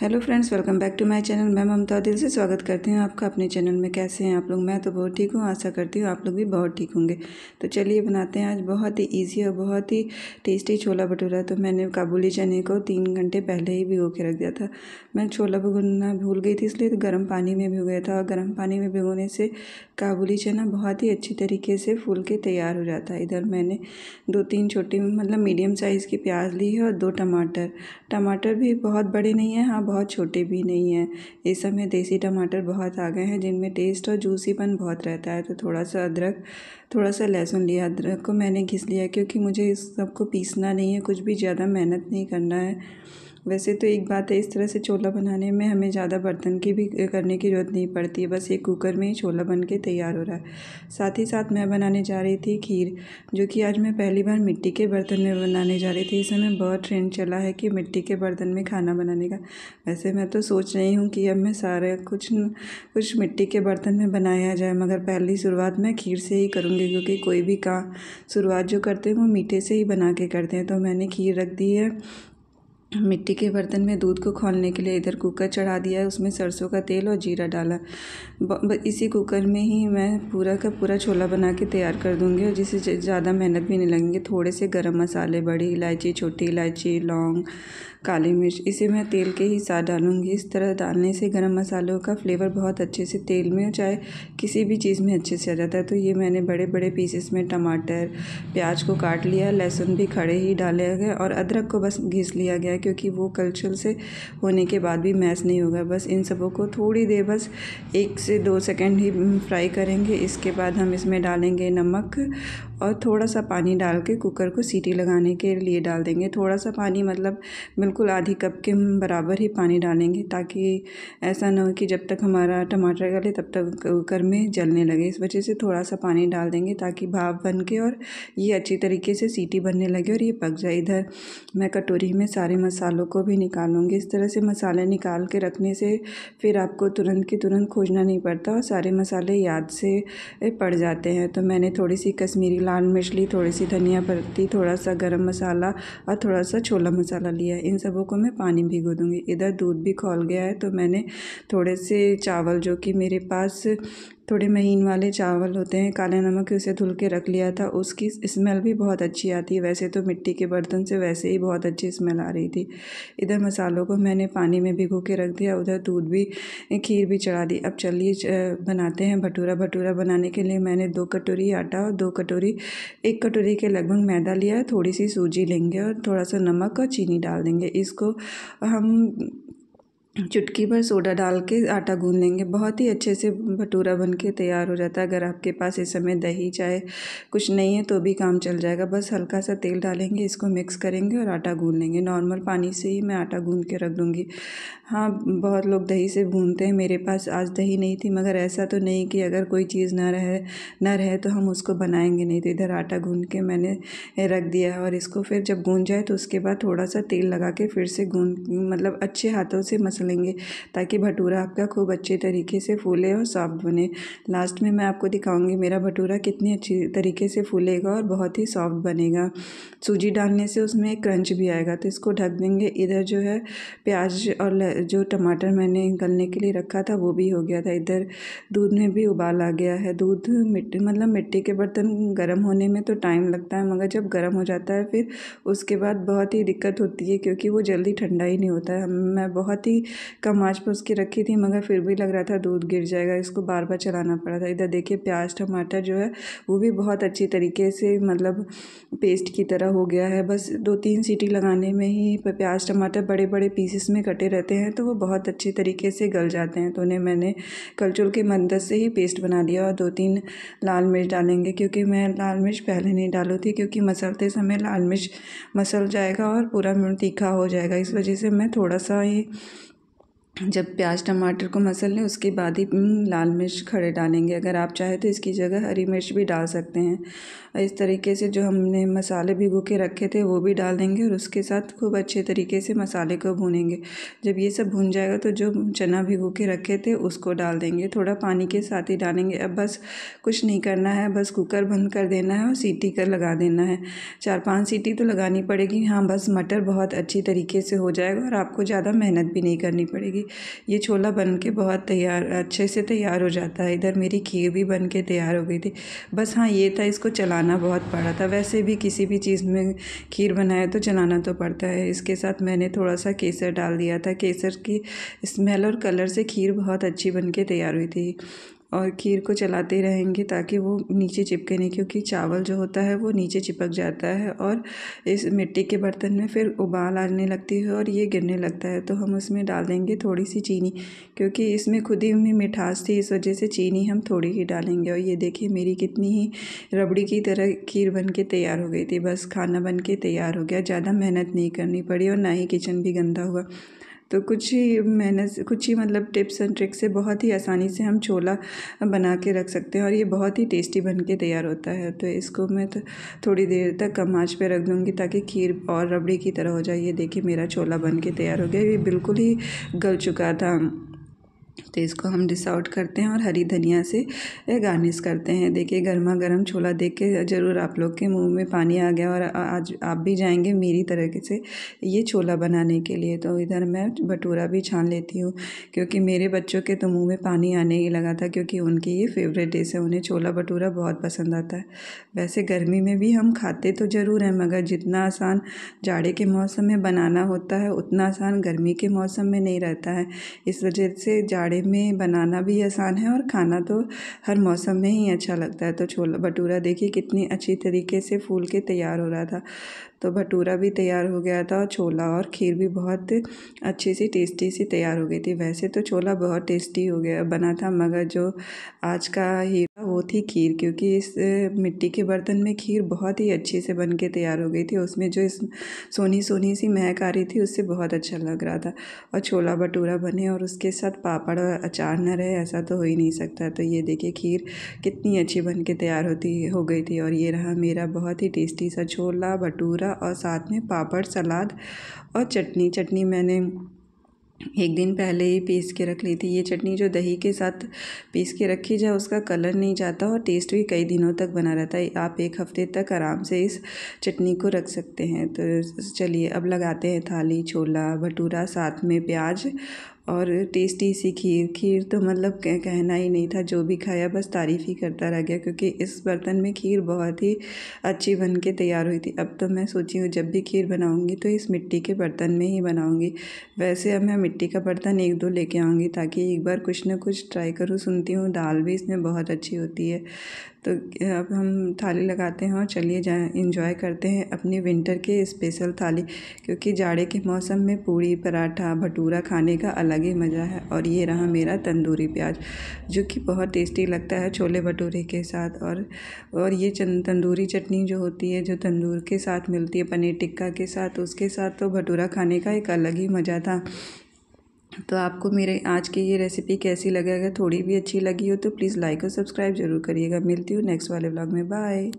hello friends welcome back to my channel मैं ममता दिल से स्वागत करती हूँ आपका अपने चैनल में कैसे हैं आप लोग मैं तो बहुत ठीक हूँ आशा करती हूँ आप लोग भी बहुत ठीक होंगे तो चलिए बनाते हैं आज बहुत ही इजी और बहुत ही टेस्टी छोला भटूरा तो मैंने काबुली चने को तीन घंटे पहले ही भिगो के रख दिया था मैं छोला भगोना भूल गई थी इसलिए तो गर्म पानी में भिगोया था और गर्म पानी में भिगोने से काबुली चना बहुत ही अच्छी तरीके से फूल के तैयार हो जाता है इधर मैंने दो तीन छोटी मतलब मीडियम साइज़ की प्याज ली है और दो टमाटर टमाटर भी बहुत बड़े नहीं हैं हाँ बहुत छोटे भी नहीं हैं इस समय देसी टमाटर बहुत आ गए हैं जिनमें टेस्ट और जूसीपन बहुत रहता है तो थोड़ा सा अदरक थोड़ा सा लहसुन लिया अदरक को मैंने घिस लिया क्योंकि मुझे इस सबको पीसना नहीं है कुछ भी ज़्यादा मेहनत नहीं करना है वैसे तो एक बात है इस तरह से छोला बनाने में हमें ज़्यादा बर्तन की भी करने की ज़रूरत नहीं पड़ती है बस ये कुकर में ही छोला बन के तैयार हो रहा है साथ ही साथ मैं बनाने जा रही थी खीर जो कि आज मैं पहली बार मिट्टी के बर्तन में बनाने जा रही थी इस समय बहुत ट्रेंड चला है कि मिट्टी के बर्तन में खाना बनाने का वैसे मैं तो सोच रही हूँ कि अब मैं सारा कुछ कुछ मिट्टी के बर्तन में बनाया जाए मगर पहली शुरुआत मैं खीर से ही करूँगी क्योंकि कोई भी काम शुरुआत जो करते हैं वो मीठे से ही बना के करते हैं तो मैंने खीर रख दी है मिट्टी के बर्तन में दूध को खोलने के लिए इधर कुकर चढ़ा दिया उसमें सरसों का तेल और जीरा डाला इसी कुकर में ही मैं पूरा का पूरा छोला बना के तैयार कर दूँगी और जिसे ज़्यादा मेहनत भी नहीं लगेंगे थोड़े से गरम मसाले बड़ी इलायची छोटी इलायची लौंग काली मिर्च इसे मैं तेल के ही साथ डालूँगी इस तरह डालने से गर्म मसालों का फ्लेवर बहुत अच्छे से तेल में चाहे किसी भी चीज़ में अच्छे से आ जाता है तो ये मैंने बड़े बड़े पीसेस में टमाटर प्याज को काट लिया लहसुन भी खड़े ही डाले गए और अदरक को बस घिस लिया गया क्योंकि वो कल्चर से होने के बाद भी मैस नहीं होगा बस इन सबों को थोड़ी देर बस एक से दो सेकेंड ही फ्राई करेंगे इसके बाद हम इसमें डालेंगे नमक और थोड़ा सा पानी डाल के कुकर को सीटी लगाने के लिए डाल देंगे थोड़ा सा पानी मतलब बिल्कुल आधी कप के बराबर ही पानी डालेंगे ताकि ऐसा ना हो कि जब तक हमारा टमाटर गले तब तक कुकर में जलने लगे इस वजह से थोड़ा सा पानी डाल देंगे ताकि भाप बन के और ये अच्छी तरीके से सीटी बनने लगे और ये पक जाए इधर मैं कटोरी में सारे मसालों को भी निकालूंगी इस तरह से मसाले निकाल के रखने से फिर आपको तुरंत की तुरंत खोजना नहीं पड़ता और सारे मसाले याद से पड़ जाते हैं तो मैंने थोड़ी सी कश्मीरी लाल मिर्च ली थोड़ी सी धनिया पत्ती थोड़ा सा गर्म मसाला और थोड़ा सा छोला मसाला लिया इन सबों को मैं पानी भिगो दूँगी इधर दूध भी खोल गया है तो मैंने थोड़े से चावल जो कि मेरे पास थोड़े महीन वाले चावल होते हैं काले नमक उसे धुल के रख लिया था उसकी स्मेल भी बहुत अच्छी आती है वैसे तो मिट्टी के बर्तन से वैसे ही बहुत अच्छी स्मेल आ रही थी इधर मसालों को मैंने पानी में भिगो के रख दिया उधर दूध भी खीर भी चढ़ा दी अब चलिए बनाते हैं भटूरा भटूरा बनाने के लिए मैंने दो कटोरी आटा और दो कटोरी एक कटोरी के लगभग मैदा लिया थोड़ी सी सूजी लेंगे और थोड़ा सा नमक और चीनी डाल देंगे इसको हम चुटकी भर सोडा डाल के आटा गूंद लेंगे बहुत ही अच्छे से भटूरा बन के तैयार हो जाता है अगर आपके पास इस समय दही चाहे कुछ नहीं है तो भी काम चल जाएगा बस हल्का सा तेल डालेंगे इसको मिक्स करेंगे और आटा गूंद लेंगे नॉर्मल पानी से ही मैं आटा गूंद के रख दूँगी हाँ बहुत लोग दही से भूनते हैं मेरे पास आज दही नहीं थी मगर ऐसा तो नहीं कि अगर कोई चीज़ ना रहे ना रहे तो हम उसको बनाएंगे नहीं तो इधर आटा गूंद के मैंने रख दिया है और इसको फिर जब गूंद जाए तो उसके बाद थोड़ा सा तेल लगा के फिर से गूंद मतलब अच्छे हाथों से मसल लेंगे ताकि भटूरा आपका खूब अच्छे तरीके से फूले और सॉफ्ट बने लास्ट में मैं आपको दिखाऊंगी मेरा भटूरा कितनी अच्छी तरीके से फूलेगा और बहुत ही सॉफ्ट बनेगा सूजी डालने से उसमें एक क्रंच भी आएगा तो इसको ढक देंगे इधर जो है प्याज और जो टमाटर मैंने गलने के लिए रखा था वो भी हो गया था इधर दूध में भी उबाल आ गया है दूध मिट्टी मतलब मिट्टी के बर्तन गर्म होने में तो टाइम लगता है मगर जब गर्म हो जाता है फिर उसके बाद बहुत ही दिक्कत होती है क्योंकि वो जल्दी ठंडा ही नहीं होता है मैं बहुत ही कम आँच पर उसकी रखी थी मगर फिर भी लग रहा था दूध गिर जाएगा इसको बार बार चलाना पड़ा था इधर देखिए प्याज टमाटर जो है वो भी बहुत अच्छी तरीके से मतलब पेस्ट की तरह हो गया है बस दो तीन सीटी लगाने में ही प्याज टमाटर बड़े बड़े पीसेस में कटे रहते हैं तो वो बहुत अच्छे तरीके से गल जाते हैं तो उन्हें मैंने कलचुल के मदद से ही पेस्ट बना लिया और दो तीन लाल मिर्च डालेंगे क्योंकि मैं लाल मिर्च पहले नहीं डालू थी क्योंकि मसलते समय लाल मिर्च मसल जाएगा और पूरा तीखा हो जाएगा इस वजह से मैं थोड़ा सा ही जब प्याज टमाटर को मसल लें उसके बाद ही हम्म, लाल मिर्च खड़े डालेंगे अगर आप चाहें तो इसकी जगह हरी मिर्च भी डाल सकते हैं इस तरीके से जो हमने मसाले भिगो के रखे थे वो भी डाल देंगे और उसके साथ खूब अच्छे तरीके से मसाले को भूनेंगे जब ये सब भून जाएगा तो जो चना भिगो के रखे थे उसको डाल देंगे थोड़ा पानी के साथ ही डालेंगे अब बस कुछ नहीं करना है बस कुकर बंद कर देना है और सीटी कर लगा देना है चार पाँच सीटी तो लगानी पड़ेगी हाँ बस मटर बहुत अच्छी तरीके से हो जाएगा और आपको ज़्यादा मेहनत भी नहीं करनी पड़ेगी ये छोला बन के बहुत तैयार अच्छे से तैयार हो जाता है इधर मेरी खीर भी बन के तैयार हो गई थी बस हाँ ये था इसको चलाना बहुत पड़ा था वैसे भी किसी भी चीज़ में खीर बनाया तो चलाना तो पड़ता है इसके साथ मैंने थोड़ा सा केसर डाल दिया था केसर की स्मेल और कलर से खीर बहुत अच्छी बन के तैयार हुई थी और खीर को चलाते रहेंगे ताकि वो नीचे चिपके नहीं क्योंकि चावल जो होता है वो नीचे चिपक जाता है और इस मिट्टी के बर्तन में फिर उबाल आने लगती है और ये गिरने लगता है तो हम उसमें डाल देंगे थोड़ी सी चीनी क्योंकि इसमें खुद ही में मिठास थी इस वजह से चीनी हम थोड़ी ही डालेंगे और ये देखिए मेरी कितनी ही रबड़ी की तरह खीर बन के तैयार हो गई थी बस खाना बन के तैयार हो गया ज़्यादा मेहनत नहीं करनी पड़ी और ना ही किचन भी गंदा हुआ तो कुछ ही से कुछ ही मतलब टिप्स एंड ट्रिक्स से बहुत ही आसानी से हम छोला बना के रख सकते हैं और ये बहुत ही टेस्टी बन के तैयार होता है तो इसको मैं तो थोड़ी देर तक कम आँच पर रख दूँगी ताकि खीर और रबड़ी की तरह हो जाए ये देखिए मेरा छोला बन के तैयार हो गया ये बिल्कुल ही गल चुका था तो इसको हम डिस आउट करते हैं और हरी धनिया से गार्निश करते हैं देखिए गर्मा गर्म छोला देख के ज़रूर आप लोग के मुंह में पानी आ गया और आज आप भी जाएंगे मेरी तरह से ये छोला बनाने के लिए तो इधर मैं भटूरा भी छान लेती हूँ क्योंकि मेरे बच्चों के तो मुँह में पानी आने ही लगा था क्योंकि उनकी ये फेवरेट डिश है उन्हें छोला भटूरा बहुत पसंद आता है वैसे गर्मी में भी हम खाते तो ज़रूर हैं मगर जितना आसान जाड़े के मौसम में बनाना होता है उतना आसान गर्मी के मौसम में नहीं रहता है इस वजह से जा जाड़े में बनाना भी आसान है और खाना तो हर मौसम में ही अच्छा लगता है तो छोला भटूरा देखिए कितनी अच्छी तरीके से फूल के तैयार हो रहा था तो भटूरा भी तैयार हो गया था और छोला और खीर भी बहुत अच्छी सी टेस्टी सी तैयार हो गई थी वैसे तो छोला बहुत टेस्टी हो गया बना था मगर जो आज का ही वो थी खीर क्योंकि इस मिट्टी के बर्तन में खीर बहुत ही अच्छे से बन के तैयार हो गई थी उसमें जो इस सोनी सोनी सी महक आ रही थी उससे बहुत अच्छा लग रहा था और छोला भटूरा बने और उसके साथ पापड़ और अचार न रहे ऐसा तो हो ही नहीं सकता तो ये देखिए खीर कितनी अच्छी बन के तैयार होती हो गई थी और ये रहा मेरा बहुत ही टेस्टी सा छोला भटूरा और साथ में पापड़ सलाद और चटनी चटनी मैंने एक दिन पहले ही पीस के रख ली थी ये चटनी जो दही के साथ पीस के रखी जाए उसका कलर नहीं जाता और टेस्ट भी कई दिनों तक बना रहता है आप एक हफ्ते तक आराम से इस चटनी को रख सकते हैं तो चलिए अब लगाते हैं थाली छोला भटूरा साथ में प्याज और टेस्टी सी खीर खीर तो मतलब कह, कहना ही नहीं था जो भी खाया बस तारीफ़ ही करता रह गया क्योंकि इस बर्तन में खीर बहुत ही अच्छी बन के तैयार हुई थी अब तो मैं सोची हूँ जब भी खीर बनाऊँगी तो इस मिट्टी के बर्तन में ही बनाऊँगी वैसे अब मैं मिट्टी का बर्तन एक दो लेके आऊँगी ताकि एक बार कुछ ना कुछ ट्राई करूँ सुनती हूँ दाल भी इसमें बहुत अच्छी होती है तो अब हम थाली लगाते हैं और चलिए जाए इंजॉय करते हैं अपनी विंटर के स्पेशल थाली क्योंकि जाड़े के मौसम में पूड़ी पराठा भटूरा खाने का अलग ही मज़ा है और ये रहा मेरा तंदूरी प्याज जो कि बहुत टेस्टी लगता है छोले भटूरे के साथ और और ये तंदूरी चटनी जो होती है जो तंदूर के साथ मिलती है पनीर टिक्का के साथ उसके साथ तो भटूरा खाने का एक अलग ही मज़ा था तो आपको मेरे आज की ये रेसिपी कैसी लगे अगर थोड़ी भी अच्छी लगी हो तो प्लीज़ लाइक और सब्सक्राइब जरूर करिएगा मिलती हूँ नेक्स्ट वाले ब्लॉग में बाय